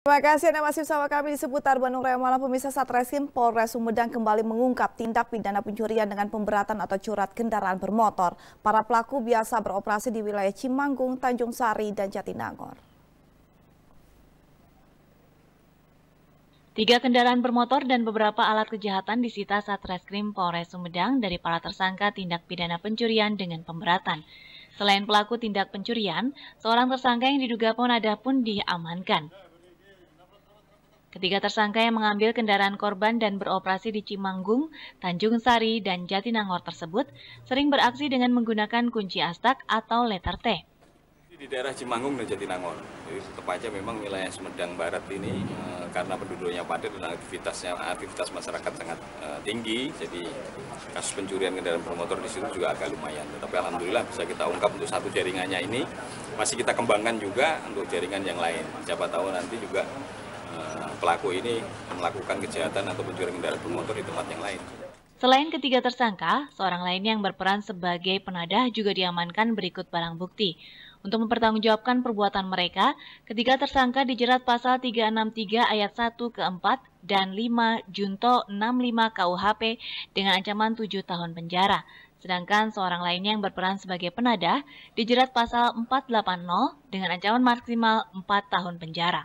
Terima kasih Anda masih bersama kami di seputar Bandung Raya Malam. Pemirsa Satreskrim Polres Sumedang kembali mengungkap tindak pidana pencurian dengan pemberatan atau curat kendaraan bermotor. Para pelaku biasa beroperasi di wilayah Cimanggung, Tanjung Sari, dan Jatinangor. Tiga kendaraan bermotor dan beberapa alat kejahatan disita Satreskrim Polres Sumedang dari para tersangka tindak pidana pencurian dengan pemberatan. Selain pelaku tindak pencurian, seorang tersangka yang diduga penadah pun diamankan. Ketiga tersangka yang mengambil kendaraan korban dan beroperasi di Cimanggung, Tanjung Sari, dan Jatinangor tersebut sering beraksi dengan menggunakan kunci astak atau letter T. Di daerah Cimanggung dan Jatinangor, tepatnya memang wilayah Sumedang Barat ini eh, karena penduduknya padat dan aktivitasnya aktivitas masyarakat sangat eh, tinggi, jadi kasus pencurian kendaraan bermotor di situ juga agak lumayan. Tetapi alhamdulillah bisa kita ungkap untuk satu jaringannya ini, masih kita kembangkan juga untuk jaringan yang lain. Siapa tahu nanti juga pelaku ini melakukan kejahatan atau mencuri kendaraan bermotor di tempat yang lain. Selain ketiga tersangka, seorang lain yang berperan sebagai penadah juga diamankan berikut barang bukti. Untuk mempertanggungjawabkan perbuatan mereka, ketiga tersangka dijerat pasal 363 ayat 1 ke 4 dan 5 Junto 65 KUHP dengan ancaman 7 tahun penjara. Sedangkan seorang lainnya yang berperan sebagai penadah dijerat pasal 480 dengan ancaman maksimal 4 tahun penjara.